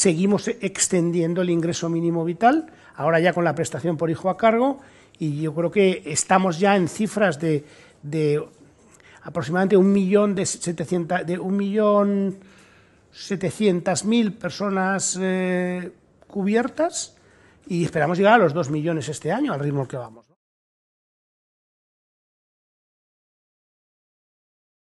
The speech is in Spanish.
Seguimos extendiendo el ingreso mínimo vital, ahora ya con la prestación por hijo a cargo, y yo creo que estamos ya en cifras de, aproximadamente un millón de de personas eh, cubiertas y esperamos llegar a los 2 millones este año al ritmo que vamos.